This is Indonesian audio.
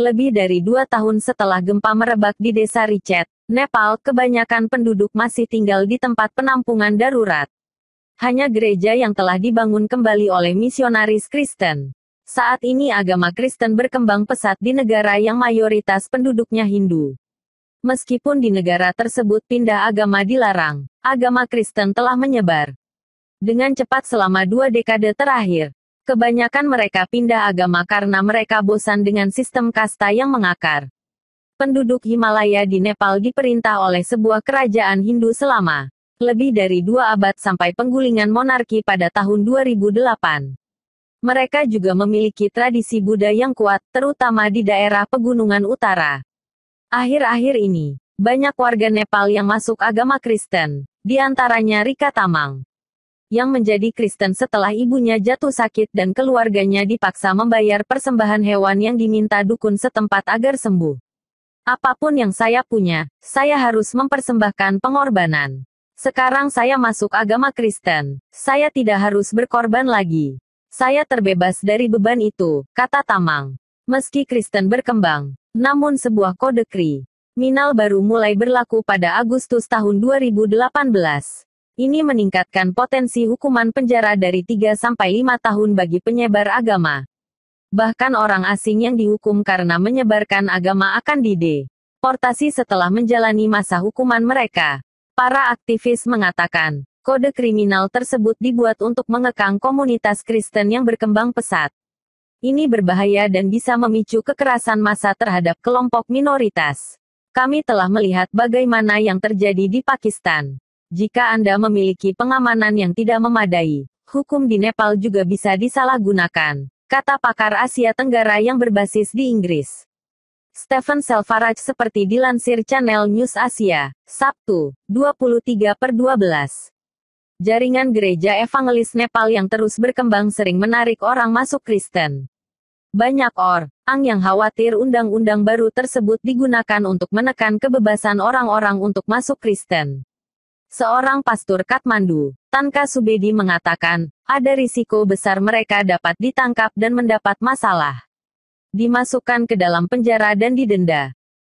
Lebih dari dua tahun setelah gempa merebak di desa Ricet, Nepal, kebanyakan penduduk masih tinggal di tempat penampungan darurat. Hanya gereja yang telah dibangun kembali oleh misionaris Kristen. Saat ini agama Kristen berkembang pesat di negara yang mayoritas penduduknya Hindu. Meskipun di negara tersebut pindah agama dilarang, agama Kristen telah menyebar dengan cepat selama dua dekade terakhir. Kebanyakan mereka pindah agama karena mereka bosan dengan sistem kasta yang mengakar. Penduduk Himalaya di Nepal diperintah oleh sebuah kerajaan Hindu selama lebih dari dua abad sampai penggulingan monarki pada tahun 2008. Mereka juga memiliki tradisi Buddha yang kuat, terutama di daerah pegunungan utara. Akhir-akhir ini, banyak warga Nepal yang masuk agama Kristen, di antaranya Rika Tamang yang menjadi Kristen setelah ibunya jatuh sakit dan keluarganya dipaksa membayar persembahan hewan yang diminta dukun setempat agar sembuh. Apapun yang saya punya, saya harus mempersembahkan pengorbanan. Sekarang saya masuk agama Kristen. Saya tidak harus berkorban lagi. Saya terbebas dari beban itu, kata Tamang. Meski Kristen berkembang, namun sebuah kode kri, Minal baru mulai berlaku pada Agustus tahun 2018. Ini meningkatkan potensi hukuman penjara dari 3 sampai 5 tahun bagi penyebar agama. Bahkan orang asing yang dihukum karena menyebarkan agama akan dideportasi setelah menjalani masa hukuman mereka. Para aktivis mengatakan, kode kriminal tersebut dibuat untuk mengekang komunitas Kristen yang berkembang pesat. Ini berbahaya dan bisa memicu kekerasan massa terhadap kelompok minoritas. Kami telah melihat bagaimana yang terjadi di Pakistan. Jika Anda memiliki pengamanan yang tidak memadai, hukum di Nepal juga bisa disalahgunakan, kata pakar Asia Tenggara yang berbasis di Inggris. Stephen Selvaraj seperti dilansir channel News Asia, Sabtu, 23 per 12. Jaringan gereja evangelis Nepal yang terus berkembang sering menarik orang masuk Kristen. Banyak orang yang khawatir undang-undang baru tersebut digunakan untuk menekan kebebasan orang-orang untuk masuk Kristen. Seorang pastor Kathmandu, Tanka Subedi mengatakan, ada risiko besar mereka dapat ditangkap dan mendapat masalah. Dimasukkan ke dalam penjara dan didenda.